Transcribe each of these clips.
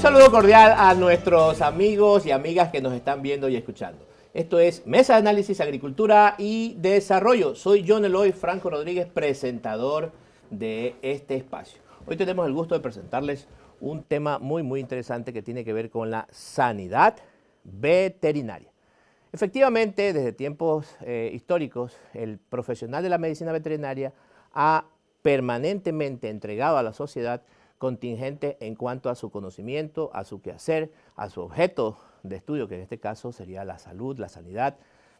un saludo cordial a nuestros amigos y amigas que nos están viendo y escuchando. Esto es Mesa de Análisis, Agricultura y Desarrollo. Soy John Eloy Franco Rodríguez, presentador de este espacio. Hoy tenemos el gusto de presentarles un tema muy, muy interesante que tiene que ver con la sanidad veterinaria. Efectivamente, desde tiempos eh, históricos, el profesional de la medicina veterinaria ha permanentemente entregado a la sociedad contingente en cuanto a su conocimiento, a su quehacer, a su objeto de estudio, que en este caso sería la salud, la sanidad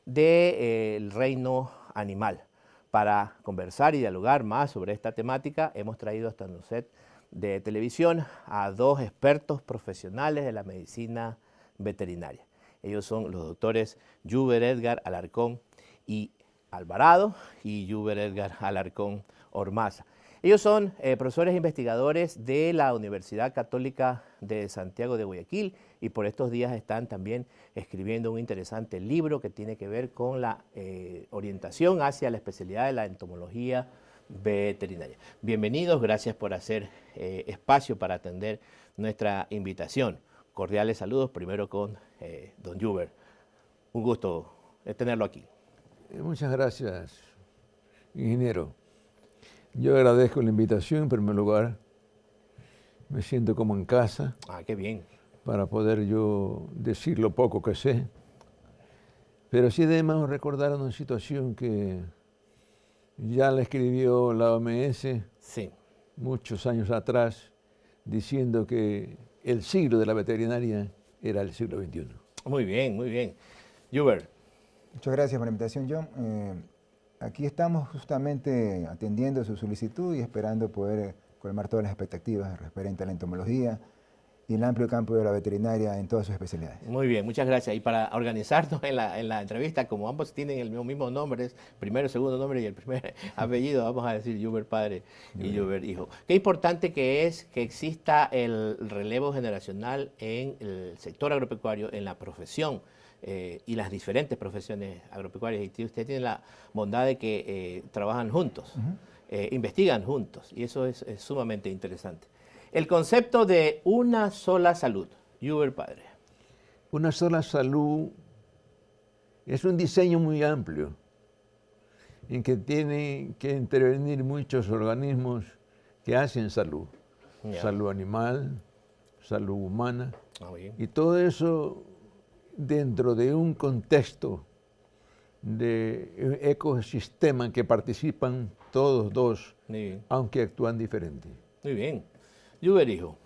del de, eh, reino animal. Para conversar y dialogar más sobre esta temática, hemos traído hasta nuestro set de televisión a dos expertos profesionales de la medicina veterinaria. Ellos son los doctores Juber Edgar Alarcón y Alvarado y Juber Edgar Alarcón Ormaza. Ellos son eh, profesores e investigadores de la Universidad Católica de Santiago de Guayaquil y por estos días están también escribiendo un interesante libro que tiene que ver con la eh, orientación hacia la especialidad de la entomología veterinaria. Bienvenidos, gracias por hacer eh, espacio para atender nuestra invitación. Cordiales saludos, primero con don Juber. Un gusto tenerlo aquí. Muchas gracias, ingeniero. Yo agradezco la invitación en primer lugar. Me siento como en casa. Ah, qué bien. Para poder yo decir lo poco que sé. Pero sí además recordar una situación que ya la escribió la OMS muchos años atrás, diciendo que el siglo de la veterinaria era el siglo XXI. Muy bien, muy bien. Juber. Muchas gracias por la invitación, John. Eh, aquí estamos justamente atendiendo su solicitud y esperando poder colmar todas las expectativas referente a la entomología y el amplio campo de la veterinaria en todas sus especialidades. Muy bien, muchas gracias. Y para organizarnos en la, en la entrevista, como ambos tienen el mismo, mismo nombre, primero, segundo nombre y el primer apellido, vamos a decir Juber padre y Juber hijo. Qué importante que es que exista el relevo generacional en el sector agropecuario, en la profesión eh, y las diferentes profesiones agropecuarias. Y usted tiene la bondad de que eh, trabajan juntos, eh, investigan juntos, y eso es, sumamente interesante. El concepto de una sola salud, Uber Padre. Una sola salud es un diseño muy amplio, en que tiene que intervenir muchos organismos que hacen salud. Salud animal, salud humana. Ah, y todo eso dentro de un contexto de ecosistema en que participan todos dos, aunque actúan diferente. Muy bien. Yuberijo,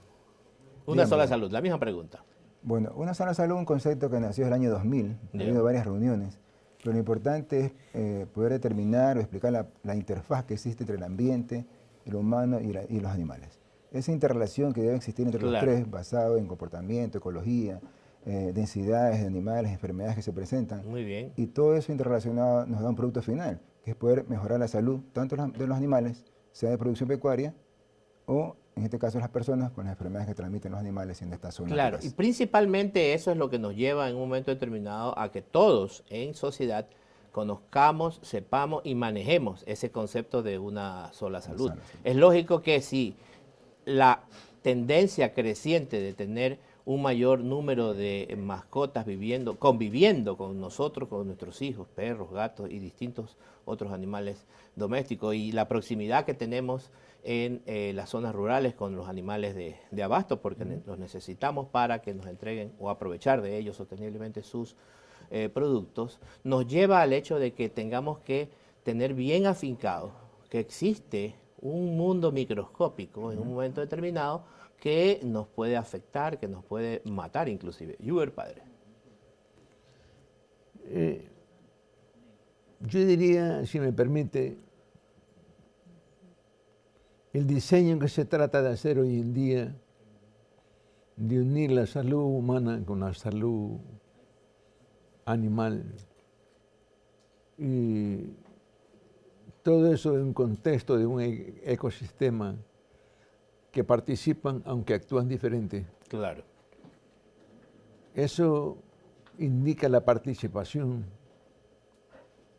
una sola salud, la misma pregunta. Bueno, una sola salud es un concepto que nació en el año 2000, ha habido varias reuniones, pero lo importante es eh, poder determinar o explicar la, interfaz que existe entre el ambiente, el humano y, los animales. Esa interrelación que debe existir entre los tres, basado en comportamiento, ecología, eh, densidades de animales, enfermedades que se presentan. Muy bien. Y todo eso interrelacionado nos da un producto final, que es poder mejorar la salud tanto de los animales, sea de producción pecuaria o en este caso las personas con las enfermedades que transmiten los animales en esta zona. Claro, y principalmente eso es lo que nos lleva en un momento determinado a que todos en sociedad conozcamos, sepamos y manejemos ese concepto de una sola salud. Es lógico que si la tendencia creciente de tener un mayor número de eh, mascotas viviendo, conviviendo con nosotros, con nuestros hijos, perros, gatos y distintos otros animales domésticos. Y la proximidad que tenemos en eh, las zonas rurales con los animales de, abasto, porque los necesitamos para que nos entreguen o aprovechar de ellos sosteniblemente sus eh, productos, nos lleva al hecho de que tengamos que tener bien afincado que existe un mundo microscópico en un momento determinado que nos puede afectar, que nos puede matar inclusive. Uber padre. Eh, yo diría, si me permite, el diseño que se trata de hacer hoy en día, de unir la salud humana con la salud animal. Todo eso en un contexto de un e-, ecosistema que participan aunque actúan diferente. Claro. Eso indica la participación,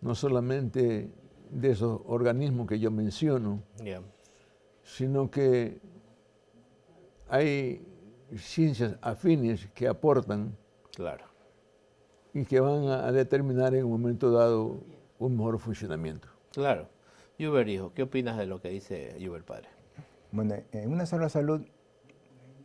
no solamente de esos organismos que yo menciono, sino que hay ciencias afines que aportan claro. y que van a, a determinar en un momento dado un mejor funcionamiento. Claro. Uber Hijo, ¿qué opinas de lo que dice Uber Padre? Bueno, en una sola salud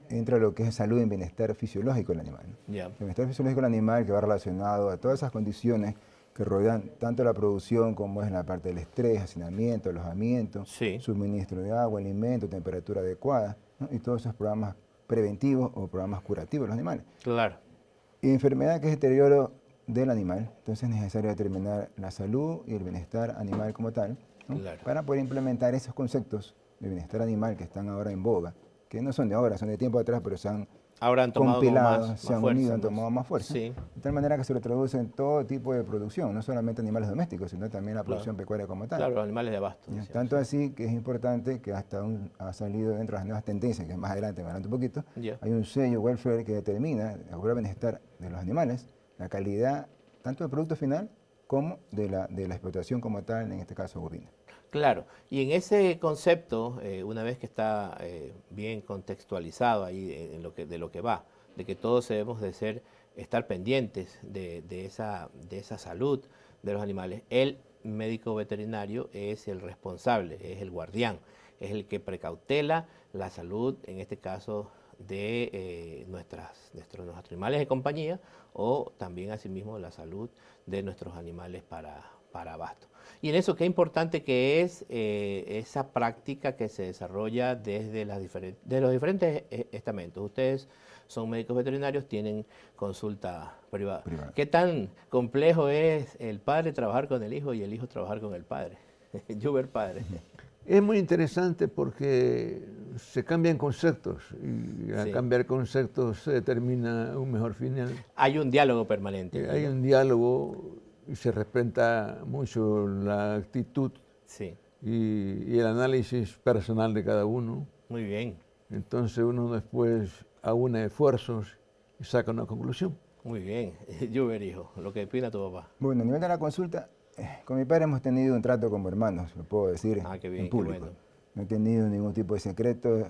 entra lo que es salud y bienestar fisiológico del animal. El bienestar fisiológico del animal que va relacionado a todas esas condiciones que rodean tanto la producción como es la parte del estrés, hacinamiento, alojamiento, suministro de agua, alimento, temperatura adecuada, y todos esos programas preventivos o programas curativos de los animales. Claro. Y enfermedad que es deterioro del animal, entonces es necesario determinar la salud y el bienestar animal como tal para poder implementar esos conceptos de bienestar animal que están ahora en boga, que no son de ahora, son de tiempo atrás, pero se han ahora compilado, se han unido, han tomado más fuerza. De tal manera que se lo traduce en todo tipo de producción, no solamente animales domésticos, sino también la producción pecuaria como tal. Claro, animales de abasto. tanto así que es importante que hasta ha salido dentro de las nuevas tendencias, que más adelante, me adelante un poquito, hay un sello welfare que determina el bienestar de los animales, la calidad tanto del producto final como de la, de la explotación como tal, en este caso bovina. Claro, y en ese concepto, eh, una vez que está eh, bien contextualizado ahí lo que, de lo que va, de que todos debemos de ser, estar pendientes de, esa, de esa salud de los animales, el médico veterinario es el responsable, es el guardián, es el que precautela la salud, en este caso, de eh, nuestras, nuestros, nuestros animales de compañía o también asimismo la salud de nuestros animales para, para abasto. Y en eso qué importante que es eh, esa práctica que se desarrolla desde de los diferentes eh, estamentos. Ustedes son médicos veterinarios, tienen consulta privada. ¿Qué tan complejo es el padre trabajar con el hijo y el hijo trabajar con el padre? Yo padre. Es muy interesante porque se cambian conceptos y al cambiar conceptos se determina un mejor final. Hay un diálogo permanente. Hay un diálogo se respeta mucho la actitud y, el análisis personal de cada uno. Muy bien. Entonces uno después aúna esfuerzos y saca una conclusión. Muy bien. Yo verijo lo que opina tu papá. Bueno, a nivel de la consulta, eh, con mi padre hemos tenido un trato como hermanos, lo puedo decir ah, en público. No he tenido ningún tipo de secreto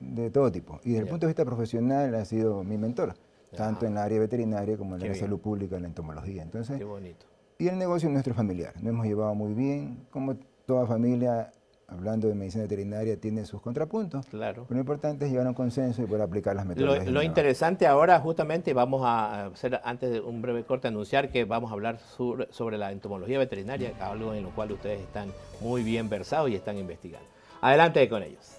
de todo tipo. Y desde el punto de vista profesional ha sido mi mentor tanto en la área veterinaria como en la salud pública, en la entomología. Entonces, Qué bonito. Y el negocio nuestro familiar, nos hemos llevado muy bien, como toda familia, hablando de medicina veterinaria, tiene sus contrapuntos. Claro. Pero lo importante es llegar a un consenso y poder aplicar las metodologías. Lo, interesante ahora, justamente, vamos a hacer, antes de un breve corte, anunciar que vamos a hablar sobre la entomología veterinaria, algo en lo cual ustedes están muy bien versados y están investigando. Adelante con ellos.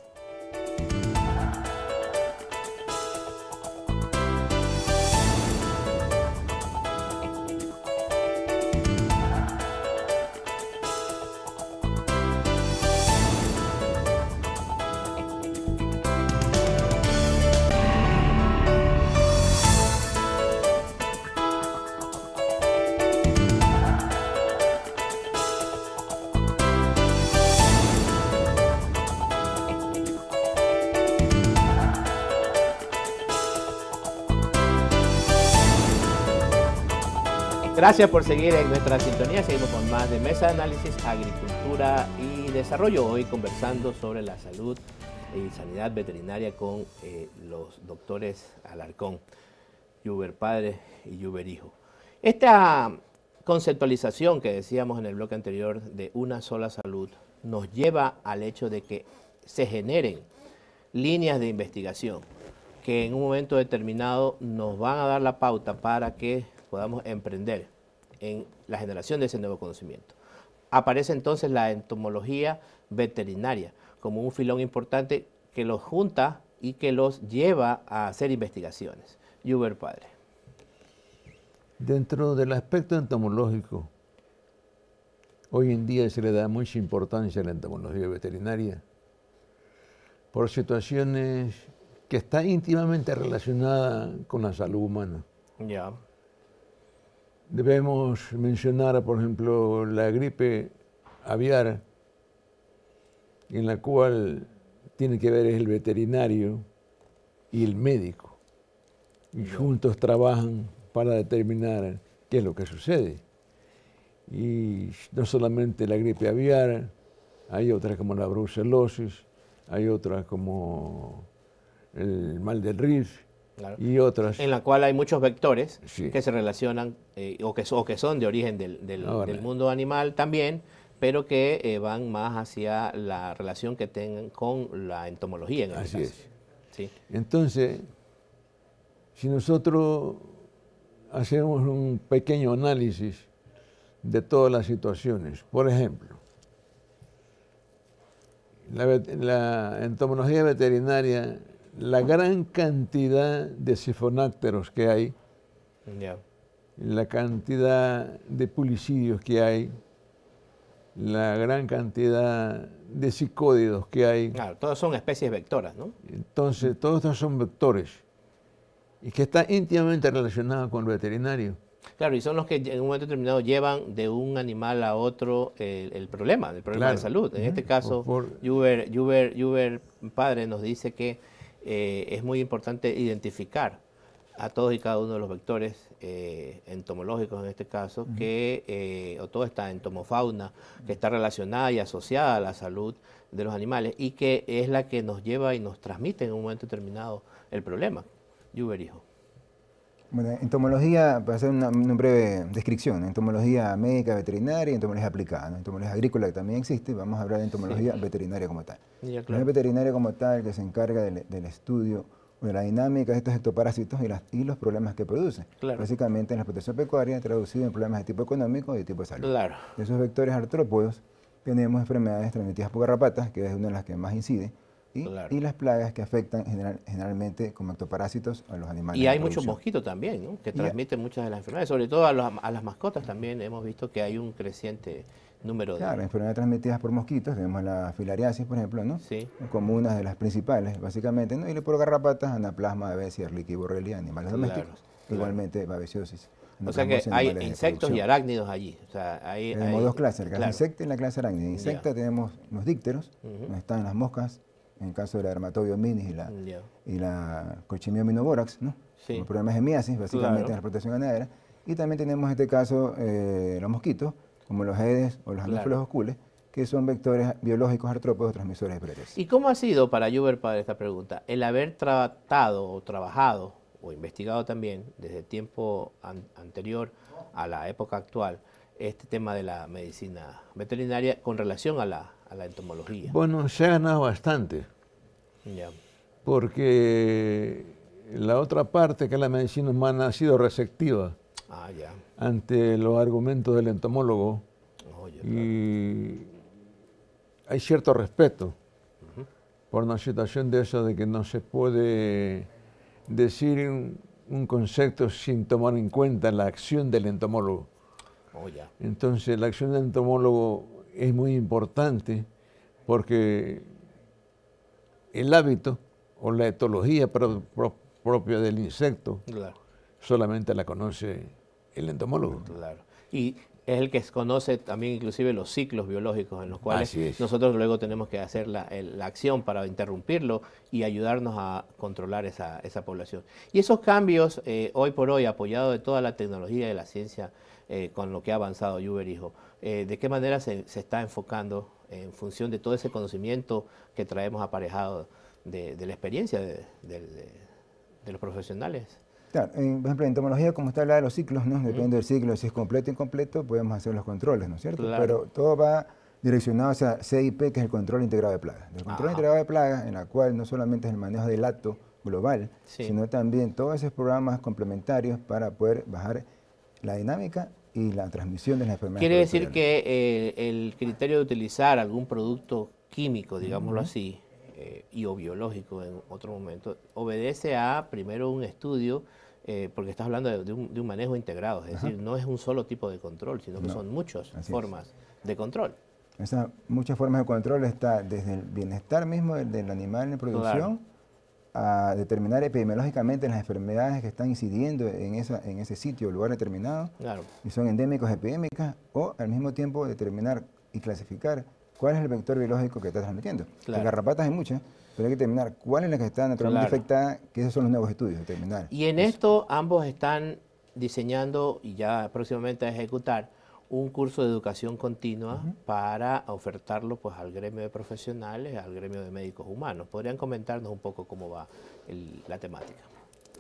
Gracias por seguir en nuestra sintonía. Seguimos con más de Mesa de Análisis, Agricultura y Desarrollo. Hoy conversando sobre la salud y sanidad veterinaria con eh, los doctores Alarcón, yuber Padre y Juber Hijo. Esta conceptualización que decíamos en el bloque anterior de una sola salud nos lleva al hecho de que se generen líneas de investigación que en un momento determinado nos van a dar la pauta para que podamos emprender en la generación de ese nuevo conocimiento. Aparece entonces la entomología veterinaria como un filón importante que los junta y que los lleva a hacer investigaciones. uber Padre. Dentro del aspecto entomológico, hoy en día se le da mucha importancia a la entomología veterinaria por situaciones que están íntimamente relacionadas con la salud humana. Ya. Debemos mencionar, por ejemplo, la gripe aviar, en la cual tiene que ver el veterinario y el médico. Y juntos trabajan para determinar qué es lo que sucede. Y no solamente la gripe aviar, hay otras como la brucelosis, hay otras como el mal del RIF, en la cual hay muchos vectores que se relacionan eh, o, que, son de origen del, mundo animal también, pero que eh, van más hacia la relación que tengan con la entomología. En Así es. Entonces, si nosotros hacemos un pequeño análisis de todas las situaciones, por ejemplo, la entomología veterinaria la gran cantidad de sifonácteros que hay, la cantidad de pulicidios que hay, la gran cantidad de psicódidos que hay. Claro, todas son especies vectoras, ¿no? Entonces, todos estos son vectores y que está íntimamente relacionado con el veterinario. Claro, y son los que en un momento determinado llevan de un animal a otro el, problema, el problema de salud. En este caso, Juber, Juber Padre nos dice que eh, es muy importante identificar a todos y cada uno de los vectores eh, entomológicos en este caso, que, eh, o toda esta entomofauna que está relacionada y asociada a la salud de los animales y que es la que nos lleva y nos transmite en un momento determinado el problema. Lluverijo. Bueno, entomología, para hacer una, breve descripción, entomología médica, veterinaria y entomología aplicada. Entomología agrícola que también existe, vamos a hablar de entomología veterinaria como tal. Entomología veterinaria como tal que se encarga del, estudio de la dinámica de estos ectoparásitos y, los problemas que producen. Básicamente en la explotación pecuaria traducido en problemas de tipo económico y de tipo de salud. De esos vectores artrópodos tenemos enfermedades transmitidas por garrapatas, que es una de las que más incide, y, las plagas que afectan general, generalmente como ectoparásitos a los animales. Y hay muchos mosquitos también, que transmiten muchas de las enfermedades, sobre todo a, las mascotas también hemos visto que hay un creciente número de... Claro, enfermedades transmitidas por mosquitos, tenemos la filariasis, por ejemplo, ¿no? Sí. Como una de las principales, básicamente, ¿no? Y por garrapatas, anaplasma, y erliquiborrelia, animales domésticos, igualmente babesiosis. O sea que hay insectos y arácnidos allí. tenemos dos clases, el clase insecto insecta y la clase arácnida. Insecta tenemos los dícteros donde están las moscas, en el caso de la dermatobiominis y la, yeah. y la ¿no? Sí. problemas de miasis, básicamente, en la protección ganadera. Y también tenemos en este caso eh, los mosquitos, como los edes o los claro. oscules, que son vectores biológicos artrópodos transmisores de plagas. ¿Y cómo ha sido para Juber, padre, esta pregunta, el haber tratado o trabajado o investigado también desde el tiempo anterior a la época actual este tema de la medicina veterinaria con relación a la a la entomología? Bueno, se ha ganado bastante. Porque la otra parte, que es la medicina humana, ha sido receptiva ah, ante los argumentos del entomólogo. Y hay cierto respeto por una situación de eso, de que no se puede decir un, concepto sin tomar en cuenta la acción del entomólogo. Oh, Entonces, la acción del entomólogo es muy importante porque el hábito o la etología propia del insecto solamente la conoce el entomólogo. Claro. Y es el que conoce también inclusive los ciclos biológicos en los cuales nosotros luego tenemos que hacer la, acción para interrumpirlo y ayudarnos a controlar esa, población. Y esos cambios, eh, hoy por hoy, apoyado de toda la tecnología y de la ciencia, eh, con lo que ha avanzado Uber Hijo. Eh, ¿De qué manera se, está enfocando en función de todo ese conocimiento que traemos aparejado de, la experiencia de, los profesionales? Claro, en, por ejemplo, en entomología, como está la de los ciclos, ¿no? Depende del ciclo, si es completo o incompleto, podemos hacer los controles, ¿no es cierto? Pero todo va direccionado hacia CIP, que es el control integrado de plagas. El control integrado de plagas, en la cual no solamente es el manejo del acto global, sino también todos esos programas complementarios para poder bajar la dinámica y la transmisión de las enfermedad. Quiere decir que eh, el criterio de utilizar algún producto químico, digámoslo así, eh, y o biológico en otro momento, obedece a primero un estudio, eh, porque estás hablando de, un, manejo integrado, es decir, no es un solo tipo de control, sino que son muchas formas de control. muchas formas de control está desde el bienestar mismo del, animal en producción a determinar epidemiológicamente las enfermedades que están incidiendo en, ese sitio o lugar determinado, y son endémicos, epidémicas, o al mismo tiempo determinar y clasificar cuál es el vector biológico que está transmitiendo. Claro. Las garrapatas hay muchas, pero hay que determinar cuál es la que está naturalmente afectada, que esos son los nuevos estudios, determinar. Y en esto ambos están diseñando y ya próximamente a ejecutar un curso de educación continua para ofertarlo pues, al gremio de profesionales, al gremio de médicos humanos. ¿Podrían comentarnos un poco cómo va la temática?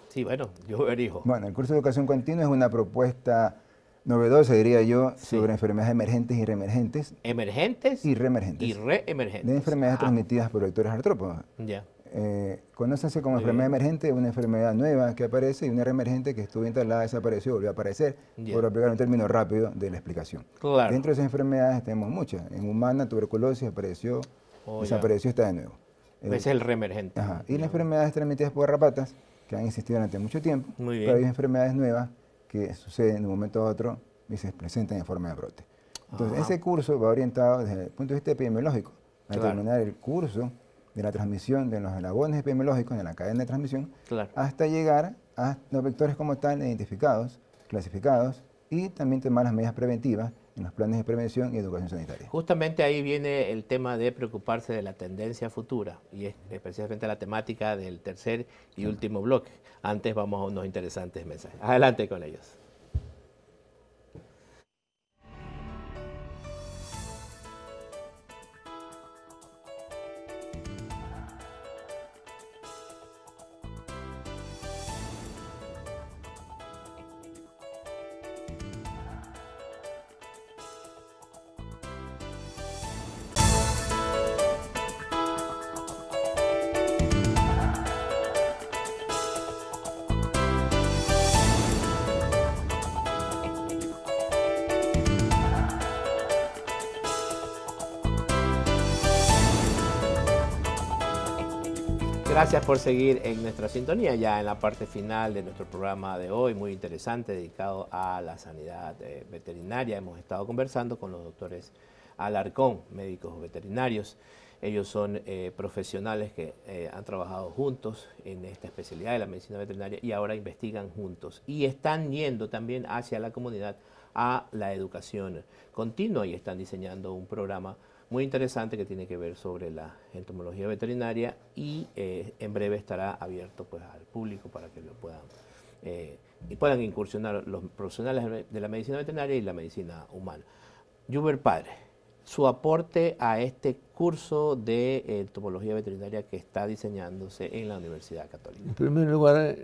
Sí, bueno, yo verijo. Bueno, el curso de educación continua es una propuesta novedosa, diría yo, sobre enfermedades emergentes y reemergentes. ¿Emergentes? Y reemergentes. Y reemergentes. De enfermedades ah. transmitidas por vectores artrópodos. Ya. Eh, como enfermedad emergente una enfermedad nueva que aparece y una reemergente que estuvo instalada, desapareció, volvió a aparecer, por aplicar un término rápido de la explicación. Dentro de esas enfermedades tenemos muchas. En humana, tuberculosis apareció, oh, desapareció, está de nuevo. es el reemergente. Y las enfermedades transmitidas por garrapatas que han existido durante mucho tiempo, pero hay enfermedades nuevas que suceden de un momento a otro y se presentan en forma de brote. Entonces, ese curso va orientado desde el punto de vista epidemiológico. Al terminar el curso, de la transmisión de los eslabones epidemiológicos en la cadena de transmisión hasta llegar a los vectores como están identificados, clasificados y también tomar las medidas preventivas en los planes de prevención y educación sanitaria. Justamente ahí viene el tema de preocuparse de la tendencia futura y es precisamente la temática del tercer y último bloque. Antes vamos a unos interesantes mensajes. Adelante con ellos. Gracias por seguir en nuestra sintonía ya en la parte final de nuestro programa de hoy, muy interesante, dedicado a la sanidad eh, veterinaria. Hemos estado conversando con los doctores Alarcón, médicos veterinarios. Ellos son eh, profesionales que eh, han trabajado juntos en esta especialidad de la medicina veterinaria y ahora investigan juntos y están yendo también hacia la comunidad a la educación continua y están diseñando un programa muy interesante que tiene que ver sobre la entomología veterinaria y eh, en breve estará abierto pues, al público para que lo puedan eh, y puedan incursionar los profesionales de la medicina veterinaria y la medicina humana. Juber Padre, su aporte a este curso de entomología veterinaria que está diseñándose en la Universidad Católica. En primer lugar,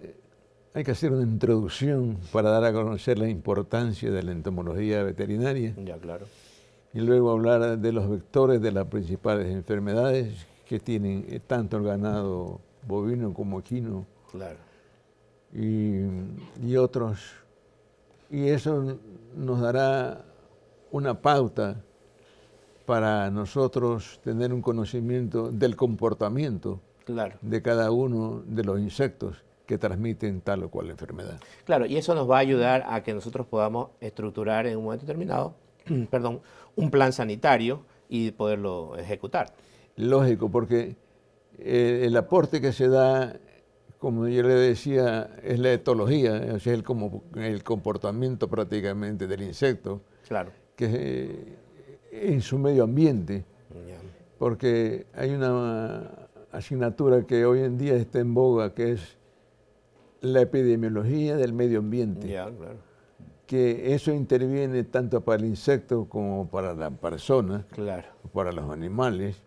hay que hacer una introducción para dar a conocer la importancia de la entomología veterinaria. Ya, claro y luego hablar de los vectores de las principales enfermedades que tienen tanto el ganado bovino como equino. Y, otros. Y eso nos dará una pauta para nosotros tener un conocimiento del comportamiento de cada uno de los insectos que transmiten tal o cual enfermedad. Claro, y eso nos va a ayudar a que nosotros podamos estructurar en un momento determinado perdón, un plan sanitario y poderlo ejecutar. Lógico, porque eh, el aporte que se da, como yo le decía, es la etología, es el, como, el comportamiento prácticamente del insecto, claro. que eh, en su medio ambiente, porque hay una asignatura que hoy en día está en boga, que es la epidemiología del medio ambiente que eso interviene tanto para el insecto como para la persona, claro. para los animales,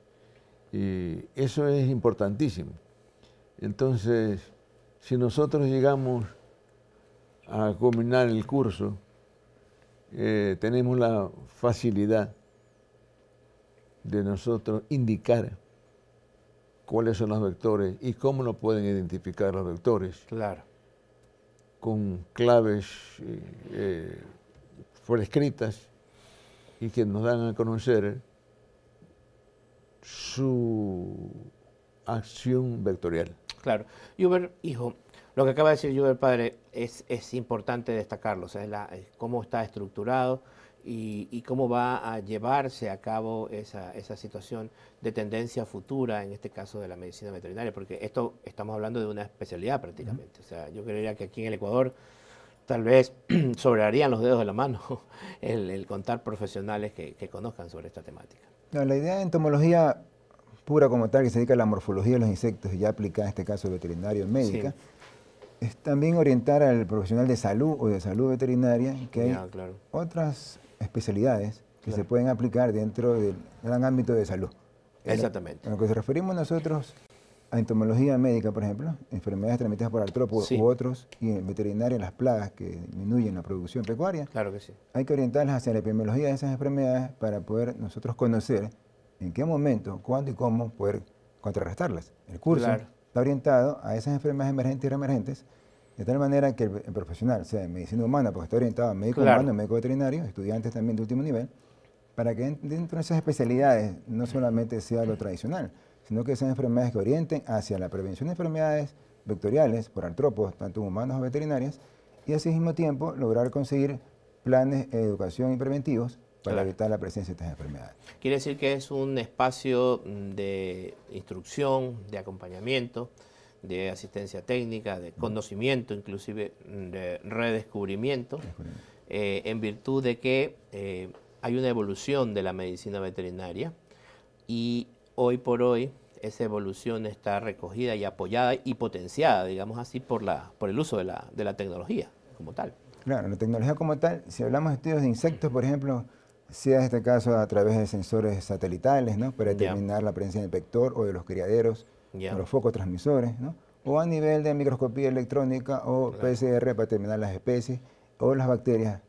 y eso es importantísimo. Entonces, si nosotros llegamos a combinar el curso, eh, tenemos la facilidad de nosotros indicar cuáles son los vectores y cómo nos pueden identificar los vectores. Claro con claves eh, eh escritas y que nos dan a conocer su acción vectorial. Claro. Juber, hijo, lo que acaba de decir Juber, padre, es, es importante destacarlo, cómo está estructurado y, cómo va a llevarse a cabo esa, situación de tendencia futura, en este caso de la medicina veterinaria, porque esto estamos hablando de una especialidad prácticamente. O sea, yo creería que aquí en el Ecuador tal vez sobrarían los dedos de la mano el, contar profesionales que, conozcan sobre esta temática. la idea de entomología pura como tal, que se dedica a la morfología de los insectos y ya aplica en este caso veterinario en médica, es también orientar al profesional de salud o de salud veterinaria que hay otras especialidades que se pueden aplicar dentro del gran ámbito de salud. Exactamente. En lo que se referimos nosotros a entomología médica, por ejemplo, enfermedades transmitidas por artrópodos u otros, y en veterinaria las plagas que disminuyen la producción pecuaria. Claro que sí. Hay que orientarlas hacia la epidemiología de esas enfermedades para poder nosotros conocer en qué momento, cuándo y cómo poder contrarrestarlas. El curso está orientado a esas enfermedades emergentes y reemergentes de tal manera que el, profesional, sea en medicina humana, porque está orientado a médico humanos, humano, médico veterinario, estudiantes también de último nivel, para que dentro de esas especialidades no solamente sea lo tradicional, sino que sean enfermedades que orienten hacia la prevención de enfermedades vectoriales por artrópodos, tanto humanos o veterinarias, y al mismo tiempo lograr conseguir planes de educación y preventivos para evitar la presencia de estas enfermedades. Quiere decir que es un espacio mm, de instrucción, de acompañamiento, de asistencia técnica, de conocimiento, inclusive mm, de redescubrimiento, eh, en virtud de que eh, hay una evolución de la medicina veterinaria y hoy por hoy esa evolución está recogida y apoyada y potenciada, digamos así, por, la, por el uso de la, tecnología como tal. Claro, la tecnología como tal, si hablamos de estudios de insectos, por ejemplo, si en este caso a través de sensores satelitales, ¿no? Para determinar la presencia del vector o de los criaderos los focotransmisores, ¿no? o a nivel de microscopía electrónica o PCR para determinar las especies o las bacterias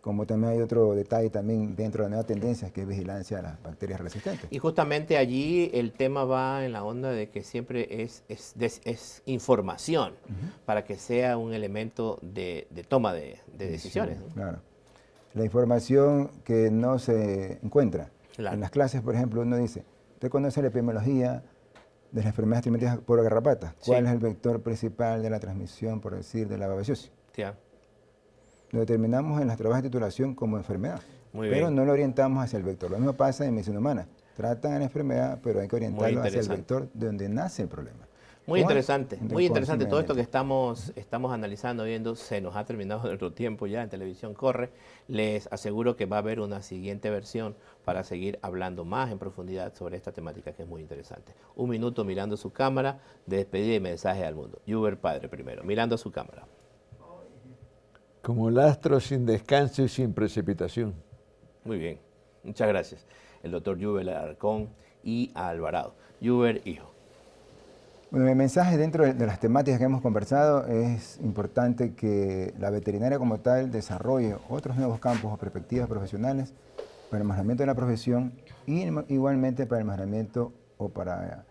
como también hay otro detalle también dentro de la nueva tendencia, que es vigilancia de las bacterias resistentes. Y justamente allí el tema va en la onda de que siempre es, es, información para que sea un elemento de, toma de, decisiones. Claro. La información que no se encuentra. En las clases, por ejemplo, uno dice, usted conoce la epidemiología, de las enfermedades transmitidas por la garrapata ¿Cuál es el vector principal de la transmisión, por decir, de la babesiosis? Lo determinamos en las trabajos de titulación como enfermedad, pero no lo orientamos hacia el vector. Lo mismo pasa en medicina humana. Tratan la enfermedad, pero hay que orientarlo hacia el vector de donde nace el problema. Muy interesante, muy interesante todo esto que estamos, estamos analizando, viendo. Se nos ha terminado nuestro tiempo ya en Televisión Corre. Les aseguro que va a haber una siguiente versión para seguir hablando más en profundidad sobre esta temática que es muy interesante. Un minuto mirando su cámara de despedida y mensaje al mundo. Juber Padre primero, mirando su cámara. Como el astro sin descanso y sin precipitación. Muy bien, muchas gracias. El doctor Juber Alarcón y Alvarado. Juber Hijo. Bueno, mi mensaje dentro de las temáticas que hemos conversado es importante que la veterinaria como tal desarrolle otros nuevos campos o perspectivas profesionales para el mejoramiento de la profesión y igualmente para el mejoramiento o para,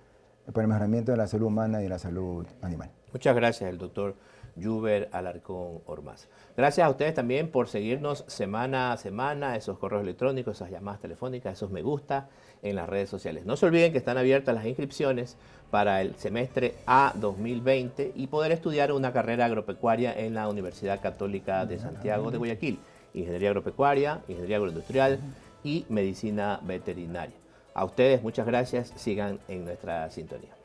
el mejoramiento de la salud humana y la salud animal. Muchas gracias, el doctor. Juber Alarcón Ormaz. Gracias a ustedes también por seguirnos semana a semana, esos correos electrónicos, esas llamadas telefónicas, esos me gusta en las redes sociales. No se olviden que están abiertas las inscripciones para el semestre A 2020 y poder estudiar una carrera agropecuaria en la Universidad Católica de ah, Santiago de Guayaquil. Ingeniería agropecuaria, ingeniería agroindustrial y medicina veterinaria. A ustedes muchas gracias, sigan en nuestra sintonía.